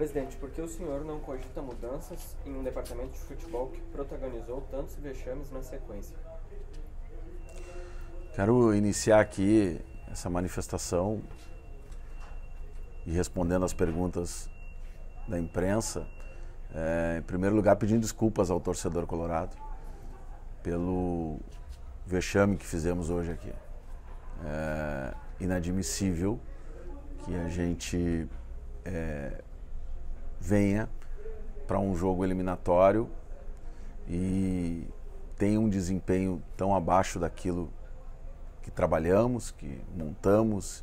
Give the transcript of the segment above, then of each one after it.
Presidente, por que o senhor não cogita mudanças em um departamento de futebol que protagonizou tantos vexames na sequência? Quero iniciar aqui essa manifestação e respondendo às perguntas da imprensa. É, em primeiro lugar, pedindo desculpas ao torcedor colorado pelo vexame que fizemos hoje aqui. É inadmissível que a gente. É, venha para um jogo eliminatório e tenha um desempenho tão abaixo daquilo que trabalhamos, que montamos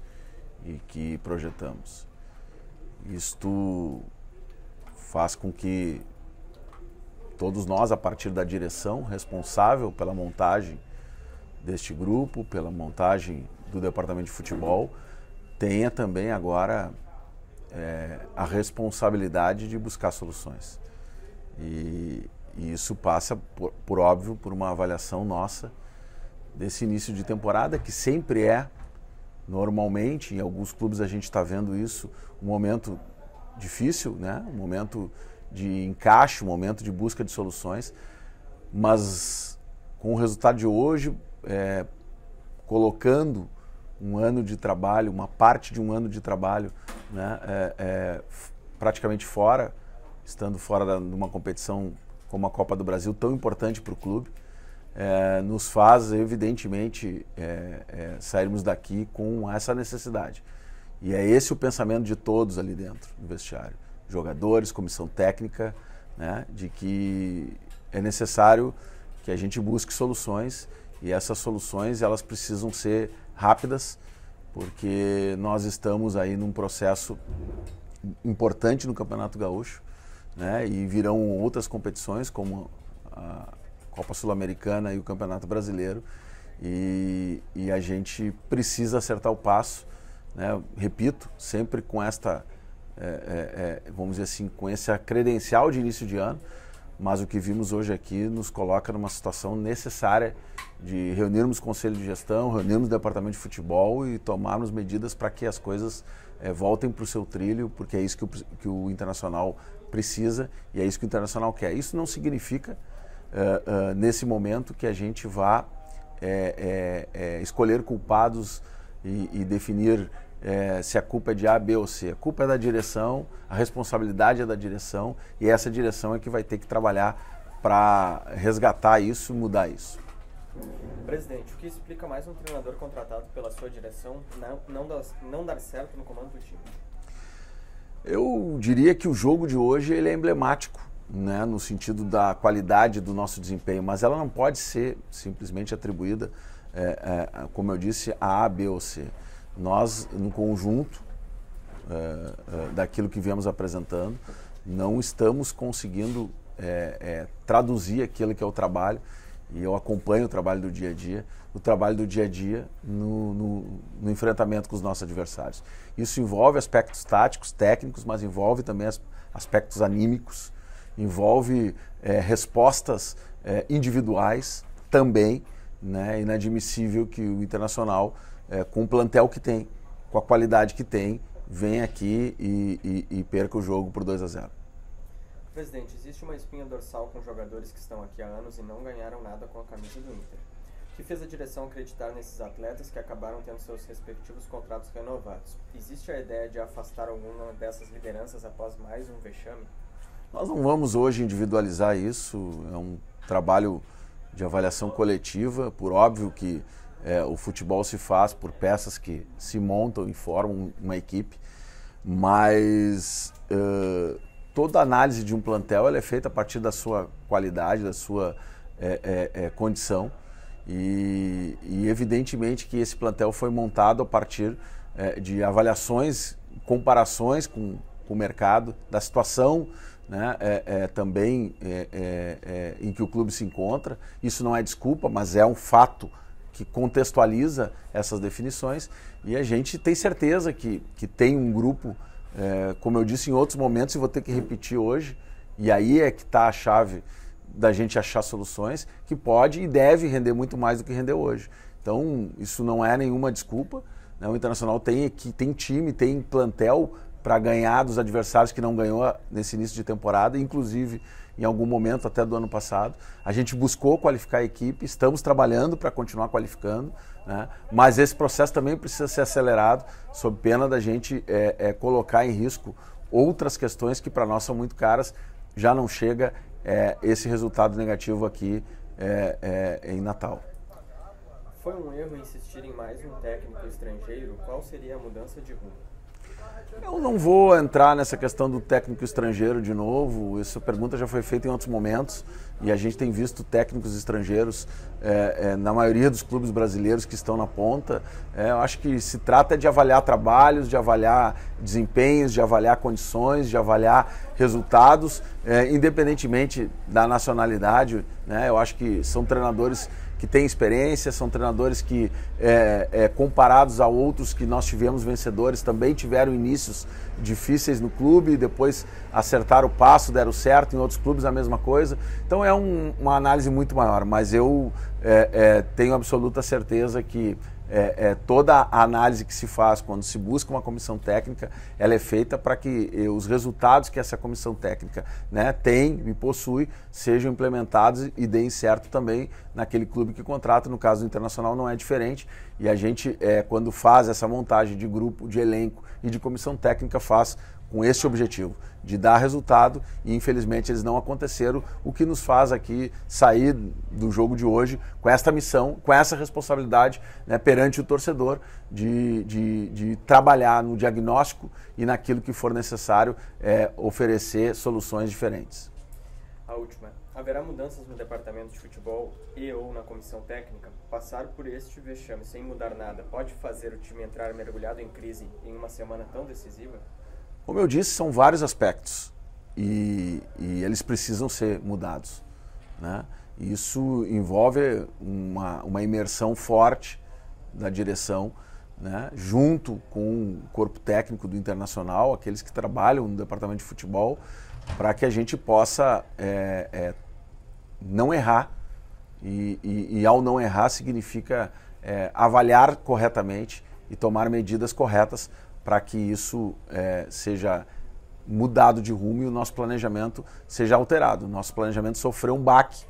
e que projetamos. Isto faz com que todos nós, a partir da direção responsável pela montagem deste grupo, pela montagem do departamento de futebol, tenha também agora é, a responsabilidade de buscar soluções. E, e isso passa, por, por, óbvio, por uma avaliação nossa desse início de temporada, que sempre é, normalmente, em alguns clubes a gente está vendo isso, um momento difícil, né? um momento de encaixe, um momento de busca de soluções, mas com o resultado de hoje, é, colocando um ano de trabalho, uma parte de um ano de trabalho né? É, é, praticamente fora, estando fora de uma competição como a Copa do Brasil, tão importante para o clube, é, nos faz, evidentemente, é, é, sairmos daqui com essa necessidade. E é esse o pensamento de todos ali dentro do vestiário: jogadores, comissão técnica, né? de que é necessário que a gente busque soluções e essas soluções elas precisam ser rápidas porque nós estamos aí num processo importante no Campeonato Gaúcho, né? E virão outras competições como a Copa Sul-Americana e o Campeonato Brasileiro. E, e, a gente precisa acertar o passo, né? Repito, sempre com esta, é, é, vamos dizer assim, com essa credencial de início de ano mas o que vimos hoje aqui nos coloca numa situação necessária de reunirmos conselho de gestão, reunirmos departamento de futebol e tomarmos medidas para que as coisas é, voltem para o seu trilho, porque é isso que o, que o internacional precisa e é isso que o internacional quer. Isso não significa, eh, eh, nesse momento, que a gente vá é, é, escolher culpados e, e definir é, se a culpa é de A, B ou C. A culpa é da direção, a responsabilidade é da direção e é essa direção é que vai ter que trabalhar para resgatar isso, mudar isso. Presidente, o que explica mais um treinador contratado pela sua direção não, não, das, não dar certo no comando do time? Eu diria que o jogo de hoje ele é emblemático, né, no sentido da qualidade do nosso desempenho, mas ela não pode ser simplesmente atribuída, é, é, como eu disse, a A, B ou C nós, no conjunto é, é, daquilo que viemos apresentando, não estamos conseguindo é, é, traduzir aquilo que é o trabalho, e eu acompanho o trabalho do dia a dia, o trabalho do dia a dia no, no, no enfrentamento com os nossos adversários. Isso envolve aspectos táticos, técnicos, mas envolve também as, aspectos anímicos, envolve é, respostas é, individuais também né? É inadmissível que o Internacional, é, com o plantel que tem, com a qualidade que tem, venha aqui e, e, e perca o jogo por 2 a 0. Presidente, existe uma espinha dorsal com jogadores que estão aqui há anos e não ganharam nada com a camisa do Inter. O que fez a direção acreditar nesses atletas que acabaram tendo seus respectivos contratos renovados? Existe a ideia de afastar alguma dessas lideranças após mais um vexame? Nós não vamos hoje individualizar isso, é um trabalho de avaliação coletiva, por óbvio que é, o futebol se faz por peças que se montam e formam uma equipe, mas uh, toda análise de um plantel é feita a partir da sua qualidade, da sua é, é, é, condição. E, e, evidentemente que esse plantel foi montado a partir é, de avaliações, comparações com, com o mercado, da situação né, é, é, também é, é, é, em que o clube se encontra. Isso não é desculpa, mas é um fato que contextualiza essas definições. E a gente tem certeza que, que tem um grupo, é, como eu disse em outros momentos, e vou ter que repetir hoje, e aí é que está a chave da gente achar soluções, que pode e deve render muito mais do que rendeu hoje. Então, isso não é nenhuma desculpa. Né? O Internacional tem, tem time, tem plantel para ganhar dos adversários que não ganhou ah, nesse início de temporada, inclusive em algum momento até do ano passado. A gente buscou qualificar a equipe, estamos trabalhando para continuar qualificando, né? mas esse processo também precisa ser acelerado, sob pena da gente é, é, colocar em risco outras questões que para nós são muito caras. Já não chega é, esse resultado negativo aqui é, é, em Natal. Foi um erro insistir em mais um técnico estrangeiro? Qual seria a mudança de rumo? Eu não vou entrar nessa questão do técnico estrangeiro de novo. Essa pergunta já foi feita em outros momentos e a gente tem visto técnicos estrangeiros é, é, na maioria dos clubes brasileiros que estão na ponta. É, eu acho que se trata de avaliar trabalhos, de avaliar desempenhos, de avaliar condições, de avaliar resultados, é, independentemente da nacionalidade. Né? Eu acho que são treinadores que têm experiência, são treinadores que, é, é, comparados a outros que nós tivemos vencedores, também tiveram inícios difíceis no clube, depois acertaram o passo, deram certo, em outros clubes a mesma coisa. Então é um, uma análise muito maior, mas eu é, é tenho absoluta certeza que é, é, toda a análise que se faz quando se busca uma comissão técnica, ela é feita para que eh, os resultados que essa comissão técnica né, tem e possui sejam implementados e deem certo também naquele clube que contrata. No caso do Internacional não é diferente. E a gente, é, quando faz essa montagem de grupo, de elenco e de comissão técnica, faz com esse objetivo de dar resultado e infelizmente eles não aconteceram, o que nos faz aqui sair do jogo de hoje com esta missão, com essa responsabilidade né, perante o torcedor de, de, de, trabalhar no diagnóstico e naquilo que for necessário é, oferecer soluções diferentes. A última. Haverá mudanças no departamento de futebol e ou na comissão técnica? Passar por este vexame sem mudar nada pode fazer o time entrar mergulhado em crise em uma semana tão decisiva? Como eu disse, são vários aspectos e, e eles precisam ser mudados. Né? Isso envolve uma, uma imersão forte da direção, né? junto com o corpo técnico do Internacional, aqueles que trabalham no departamento de futebol, para que a gente possa é, é, não errar. E, e, e, ao não errar, significa é, avaliar corretamente e tomar medidas corretas para que isso é, seja mudado de rumo e o nosso planejamento seja alterado. nosso planejamento sofreu um baque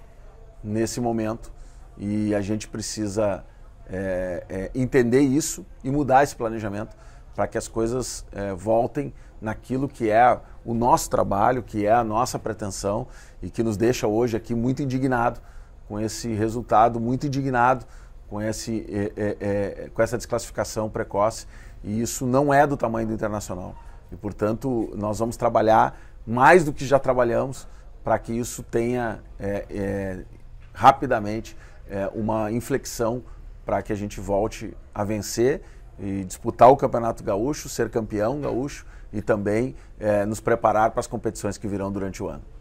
nesse momento e a gente precisa é, é, entender isso e mudar esse planejamento para que as coisas é, voltem naquilo que é o nosso trabalho, que é a nossa pretensão e que nos deixa hoje aqui muito indignado com esse resultado, muito indignado com, esse, é, é, é, com essa desclassificação precoce e isso não é do tamanho do internacional. E, portanto, nós vamos trabalhar mais do que já trabalhamos para que isso tenha é, é, rapidamente é, uma inflexão para que a gente volte a vencer e disputar o Campeonato Gaúcho, ser campeão gaúcho e também é, nos preparar para as competições que virão durante o ano.